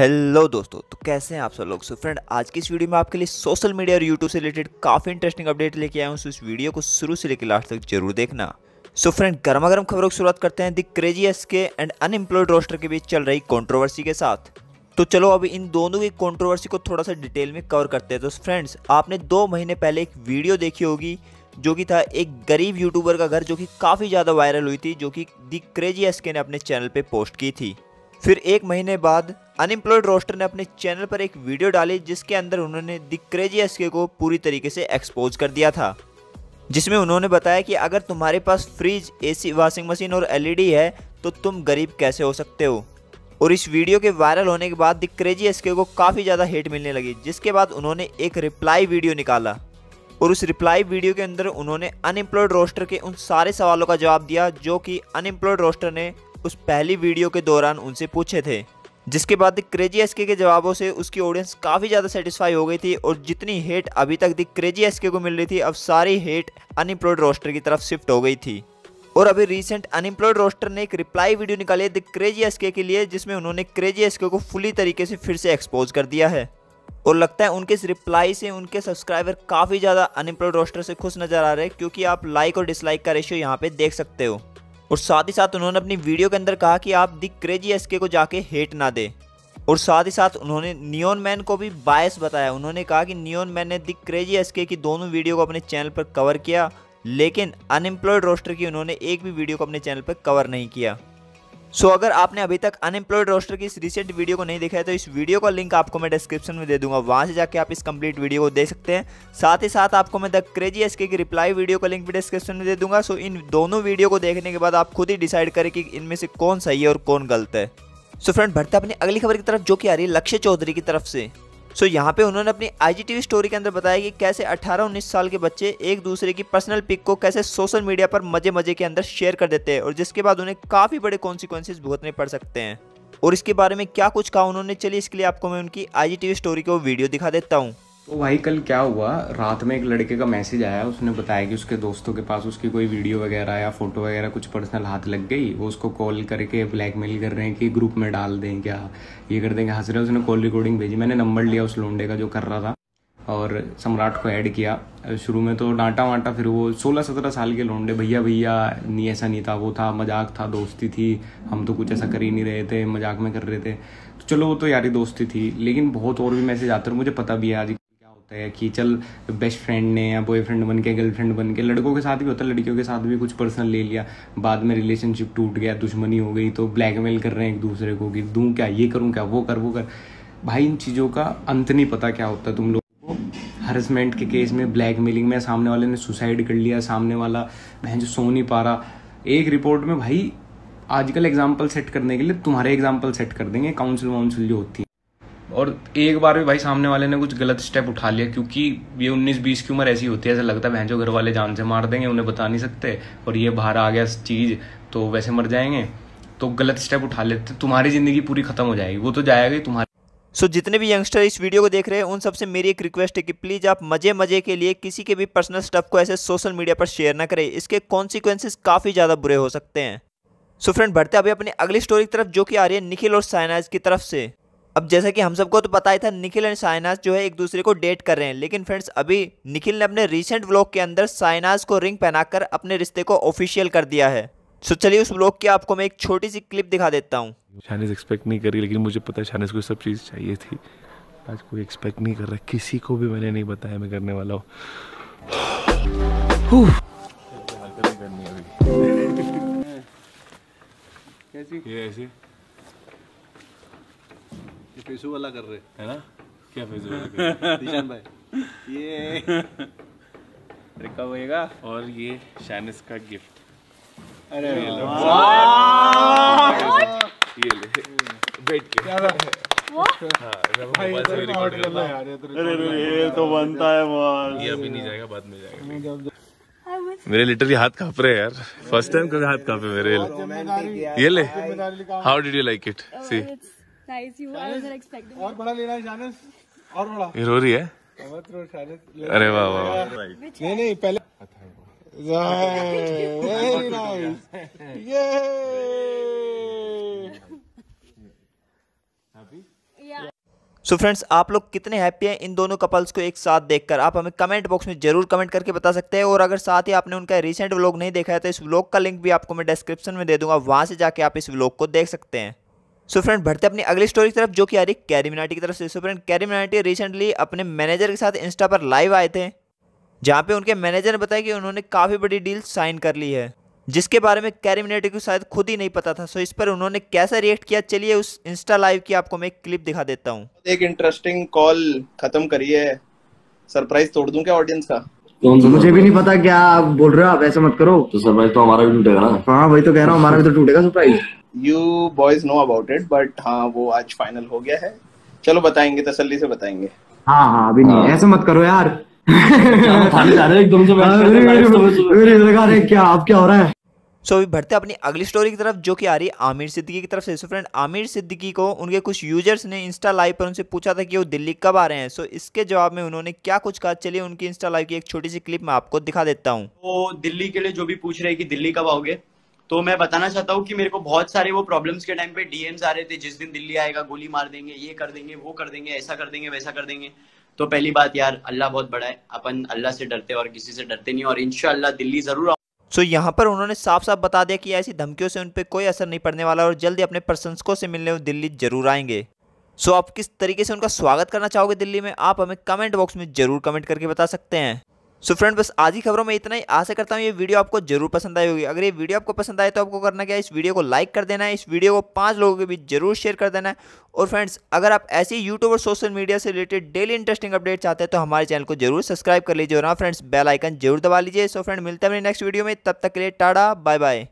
Hello दोस्तों तो कैसे हैं आप सब लोग सो फ्रेंड आज की इस वीडियो में आपके लिए सोशल मीडिया और यूट्यूब से रिलेटेड काफ़ी इंटरेस्टिंग अपडेट लेके आया हूं सो इस वीडियो को शुरू से लेकर लास्ट तक जरूर देखना सो फ्रेंड गर्मा गर्म खबरों की शुरुआत करते हैं the crazy S K and unemployed roster के बीच चल रही कॉन्ट्रोवर्सी के साथ तो चलो अब इन दोनों की कॉन्ट्रोवर्सी को थोड़ा सा डिटेल में कवर करते हैं तो फ्रेंड्स आपने दो महीने पहले एक वीडियो देखी होगी जो कि था एक गरीब यूट्यूबर का घर जो कि काफ़ी ज़्यादा वायरल हुई थी जो कि दी क्रेजी एस के ने अपने चैनल पर पोस्ट की थी फिर एक महीने बाद अनएम्प्लॉयड रोस्टर ने अपने चैनल पर एक वीडियो डाली जिसके अंदर उन्होंने द क्रेजी एसके को पूरी तरीके से एक्सपोज कर दिया था जिसमें उन्होंने बताया कि अगर तुम्हारे पास फ्रिज एसी वॉशिंग मशीन और एलईडी है तो तुम गरीब कैसे हो सकते हो और इस वीडियो के वायरल होने के बाद द क्रेजी एसके को काफ़ी ज़्यादा हेट मिलने लगी जिसके बाद उन्होंने एक रिप्लाई वीडियो निकाला और उस रिप्लाई वीडियो के अंदर उन्होंने अनएम्प्लॉयड रोस्टर के उन सारे सवालों का जवाब दिया जो कि अनएम्प्लॉयड रोस्टर ने उस पहली वीडियो के दौरान उनसे पूछे थे जिसके बाद क्रेजी एसके के जवाबों से उसकी ऑडियंस काफ़ी ज़्यादा सेटिस्फाई हो गई थी और जितनी हेट अभी तक दी क्रेजी एसके को मिल रही थी अब सारी हेट अनएम्प्लॉयड रोस्टर की तरफ शिफ्ट हो गई थी और अभी रिसेंट अनएम्प्लॉयड रोस्टर ने एक रिप्लाई वीडियो निकाली है द क्रेजी एसके के लिए जिसमें उन्होंने क्रेजी एसके को फुली तरीके से फिर से एक्सपोज कर दिया है और लगता है उनके इस रिप्लाई से उनके सब्सक्राइबर काफ़ी ज़्यादा अनएम्प्लॉयड रोस्टर से खुश नज़र आ रहे हैं क्योंकि आप लाइक और डिसलाइक का रेशियो यहाँ पे देख सकते हो और साथ ही साथ उन्होंने अपनी वीडियो के अंदर कहा कि आप दी क्रेजी एसके को जाके हेट ना दें और साथ ही साथ उन्होंने नियोन मैन को भी बायस बताया उन्होंने कहा कि नियोन मैन ने दी क्रेजी एसके की दोनों वीडियो को अपने चैनल पर कवर किया लेकिन अनएम्प्लॉयड रोस्टर की उन्होंने एक भी वीडियो को अपने चैनल पर कवर नहीं किया सो so, अगर आपने अभी तक अनएम्प्लॉयड रोस्टर की इस रिसेंट वीडियो को नहीं देखा है तो इस वीडियो का लिंक आपको मैं डिस्क्रिप्शन में दे दूंगा वहां से जाके आप इस कंप्लीट वीडियो को देख सकते हैं साथ ही साथ आपको मैं द क्रेजी एसके की रिप्लाई वीडियो का लिंक भी डिस्क्रिप्शन में दे दूंगा सो so, इन दोनों वीडियो को देखने के बाद आप खुद ही डिसाइड करें कि इनमें से कौन सही है और कौन गलत है सो so, फ्रेंड बढ़ते अपनी अगली खबर की तरफ जो कि आ रही है लक्ष्य चौधरी की तरफ से सो so, यहाँ पे उन्होंने अपनी आईजीटीवी स्टोरी के अंदर बताया कि कैसे 18-19 साल के बच्चे एक दूसरे की पर्सनल पिक को कैसे सोशल मीडिया पर मजे मजे के अंदर शेयर कर देते हैं और जिसके बाद उन्हें काफ़ी बड़े कॉन्सिक्वेंसेज भुगतने पड़ सकते हैं और इसके बारे में क्या कुछ कहा उन्होंने चलिए इसके लिए आपको मैं उनकी आईजीटीवी स्टोरी को वीडियो दिखा देता हूँ तो भाई कल क्या हुआ रात में एक लड़के का मैसेज आया उसने बताया कि उसके दोस्तों के पास उसकी कोई वीडियो वगैरह या फोटो वगैरह कुछ पर्सनल हाथ लग गई वो उसको कॉल करके ब्लैकमेल कर रहे हैं कि ग्रुप में डाल दें क्या ये कर देंगे हंस रहे उसने कॉल रिकॉर्डिंग भेजी मैंने नंबर लिया उस लोंडे का जो कर रहा था और सम्राट को ऐड किया शुरू में तो डांटा वांटा फिर वो सोलह सत्रह साल के लोंडे भैया भैया नहीं ऐसा नहीं था वो था मजाक था दोस्ती थी हम तो कुछ ऐसा कर ही नहीं रहे थे मजाक में कर रहे थे तो चलो वो तो यारी दोस्ती थी लेकिन बहुत और भी मैसेज आते हैं मुझे पता भी है आज सकता है कि चल बेस्ट फ्रेंड ने या बॉयफ्रेंड बन के गर्लफ्रेंड बन के लड़कों के साथ भी होता है लड़कियों के साथ भी कुछ पर्सनल ले लिया बाद में रिलेशनशिप टूट गया दुश्मनी हो गई तो ब्लैकमेल कर रहे हैं एक दूसरे को कि दूँ क्या ये करूँ क्या वो कर वो कर भाई इन चीज़ों का अंत नहीं पता क्या होता तुम लोगों को हरसमेंट के केस में ब्लैकमेलिंग में सामने वाले ने सुसाइड कर लिया सामने वाला बहन जो सो नहीं पा रहा एक रिपोर्ट में भाई आजकल एग्जाम्पल सेट करने के लिए तुम्हारे एग्जाम्पल सेट कर देंगे काउंसिल वाउंसिल जो होती है और एक बार भी भाई सामने वाले ने कुछ गलत स्टेप उठा लिया क्योंकि ये उन्नीस बीस की उम्र ऐसी होती है ऐसा लगता है भैंजो घर वाले जान से मार देंगे उन्हें बता नहीं सकते और ये बाहर आ गया चीज़ तो वैसे मर जाएंगे तो गलत स्टेप उठा लेते तुम्हारी ज़िंदगी पूरी ख़त्म हो जाएगी वो तो जाएगा ही तुम्हारी सो so, जितने भी यंगस्टर इस वीडियो को देख रहे हैं उन सबसे मेरी एक रिक्वेस्ट है कि प्लीज़ आप मज़े मज़े के लिए किसी के भी पर्सनल स्टफ को ऐसे सोशल मीडिया पर शेयर ना करें इसके कॉन्सिक्वेंसेस काफ़ी ज़्यादा बुरे हो सकते हैं सो so, फ्रेंड बढ़ते अभी अपनी अगली स्टोरी की तरफ जो कि आ रही है निखिल और साइनाज की तरफ से अब जैसा कि हम सबको तो पता ही था निखिल एंड साइनास जो है एक दूसरे को डेट कर रहे हैं लेकिन फ्रेंड्स अभी निखिल ने अपने रिसेंट व्लॉग के अंदर साइनास को रिंग पहनाकर अपने रिश्ते को ऑफिशियल कर दिया है सो चलिए उस व्लॉग की आपको मैं एक छोटी सी क्लिप दिखा देता हूँ शानिस एक्सपेक्ट नहीं करी लेकिन मुझे पता है शानिस को सब चीज़ चाहिए थी आज कोई एक्सपेक्ट नहीं कर रहा किसी को भी मैंने नहीं बताया मैं करने वाला हूँ कैसी फेसू वाला कर रहे है ना क्या फेसू वाला निशान भाई ये होएगा और ये शैनिस का गिफ्ट अरे ये ले बैठ के हाँ, तो, तो, तो बनता है ये अभी नहीं जाएगा बाद में जाएगा मेरे लिटरली हाथ कांप रहे यार फर्स्ट टाइम कभी हाथ कांपे मेरे ये ले how did you like it see और बड़ा लेना है और बड़ा रो रही है अरे वाह वाह नहीं नहीं पहले सो so फ्रेंड्स आप लोग कितने हैप्पी हैं इन दोनों कपल्स को एक साथ देखकर आप हमें कमेंट बॉक्स में जरूर कमेंट करके बता सकते हैं और अगर साथ ही आपने उनका रिसेंट व्लॉग नहीं देखा है तो इस व्लॉग का लिंक भी आपको मैं डिस्क्रिप्शन में दे दूंगा वहां से जाके आप इस व्लॉग को देख सकते हैं सो फ्रेंड बढ़ते अपनी अगली स्टोरी की तरफ जो कि आ रही कैरी मिनाटी की तरफ से so friend Carry Minati recently अपने मैनेजर के साथ इंस्टा पर लाइव आए थे जहाँ पे उनके मैनेजर ने बताया कि उन्होंने काफ़ी बड़ी डील साइन कर ली है जिसके बारे में कैरी मिनाटी को शायद खुद ही नहीं पता था सो so, इस पर उन्होंने कैसा रिएक्ट किया चलिए उस इंस्टा लाइव की आपको मैं एक क्लिप दिखा देता हूँ एक इंटरेस्टिंग कॉल खत्म करी है सरप्राइज तोड़ दूं क्या ऑडियंस का मुझे भी नहीं पता क्या आप बोल रहे हो आप ऐसा मत करो तो सरप्राइज तो हमारा भी टूटेगा ना हाँ वही तो कह रहा हूँ हमारा भी तो टूटेगा surprise you boys know about it but हाँ वो आज फाइनल हो गया है चलो बताएंगे तसल्ली से बताएंगे हाँ हाँ अभी नहीं हाँ। ऐसे मत करो यार क्या हाँ, क्या हो रहा है सो अभी बढ़ते अपनी अगली स्टोरी की तरफ जो कि आ रही है आमिर सिद्दीकी की तरफ से सो फ्रेंड आमिर सिद्दीकी को उनके कुछ यूजर्स ने इंस्टा लाइव पर उनसे पूछा था कि वो दिल्ली कब आ रहे हैं सो इसके जवाब में उन्होंने क्या कुछ कहा चलिए उनकी इंस्टा लाइव की एक छोटी सी क्लिप मैं आपको दिखा देता हूँ वो तो दिल्ली के लिए जो भी पूछ रहे हैं कि दिल्ली कब आओगे तो मैं बताना चाहता हूँ कि मेरे को बहुत सारे वो प्रॉब्लम्स के टाइम पे डीएम्स आ रहे थे जिस दिन दिल्ली आएगा गोली मार देंगे ये कर देंगे वो कर देंगे ऐसा कर देंगे वैसा कर देंगे तो पहली बात यार अल्लाह बहुत बड़ा है अपन अल्लाह से डरते और किसी से डरते नहीं और इनशाला दिल्ली जरूर सो so, यहाँ पर उन्होंने साफ साफ बता दिया कि ऐसी धमकियों से उन पर कोई असर नहीं पड़ने वाला और जल्दी अपने प्रशंसकों से मिलने दिल्ली जरूर आएंगे सो so, आप किस तरीके से उनका स्वागत करना चाहोगे दिल्ली में आप हमें कमेंट बॉक्स में ज़रूर कमेंट करके बता सकते हैं सो so फ्रेंड बस आज की खबरों में इतना ही आशा करता हूँ ये वीडियो आपको जरूर पसंद आई होगी अगर ये वीडियो आपको पसंद आए तो आपको करना क्या है इस वीडियो को लाइक कर देना है इस वीडियो को पांच लोगों के बीच जरूर शेयर कर देना है और फ्रेंड्स अगर आप ऐसे यूट्यूब और सोशल मीडिया से रिलेटेड डेली इंटरेस्टिंग अपडेट चाहते हैं तो हमारे चैनल को जरूर सब्सक्राइब कर लीजिए और हाँ फ्रेंड्स बेलाइकन जरूर दबा लीजिए सो फ्रेंड मिलते हैं नेक्स्ट वीडियो में तब तक के लिए टाटा बाय बाय